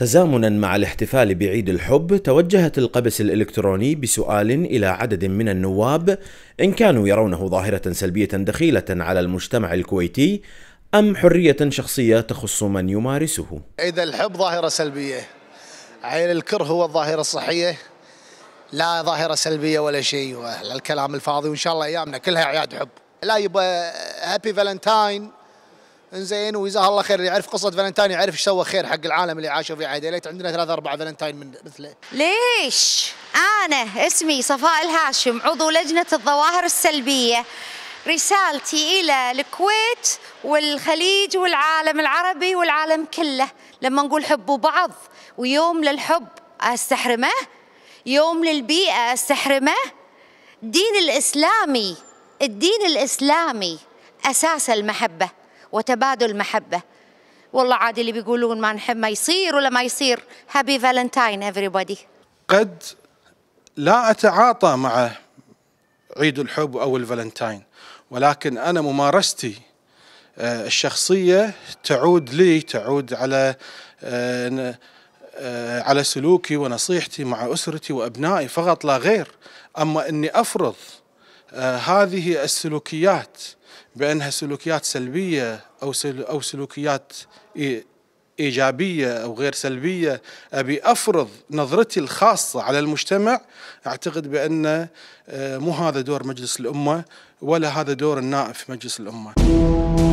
تزامنا مع الاحتفال بعيد الحب توجهت القبس الالكتروني بسؤال الى عدد من النواب ان كانوا يرونه ظاهره سلبيه دخيله على المجتمع الكويتي ام حريه شخصيه تخص من يمارسه. اذا الحب ظاهره سلبيه عين الكره هو الظاهره الصحيه لا ظاهره سلبيه ولا شيء الكلام الفاضي وان شاء الله ايامنا كلها اعياد حب لا يبقى هابي فالنتاين انزين وجزاه الله خير اللي يعرف قصه فالنتاين يعرف ايش سوى خير حق العالم اللي عاشوا في عهده ليت عندنا ثلاث اربع فالنتاين من مثله ليش انا اسمي صفاء الهاشم عضو لجنه الظواهر السلبيه رسالتي الى الكويت والخليج والعالم العربي والعالم كله لما نقول حبوا بعض ويوم للحب استحرمه يوم للبيئه استحرمه الدين الاسلامي الدين الاسلامي اساس المحبه وتبادل محبه والله عادي اللي بيقولون ما نحب ما يصير ولا ما يصير هابي فالنتاين everybody قد لا اتعاطى مع عيد الحب او الفالنتاين ولكن انا ممارستي آه، الشخصيه تعود لي تعود على آه، آه، على سلوكي ونصيحتي مع اسرتي وابنائي فقط لا غير اما اني افرض هذه السلوكيات بأنها سلوكيات سلبية أو أو سلوكيات إيجابية أو غير سلبية أبي أفرض نظرتي الخاصة على المجتمع أعتقد بأن آه، مو هذا دور مجلس الأمة ولا هذا دور النائب في مجلس الأمة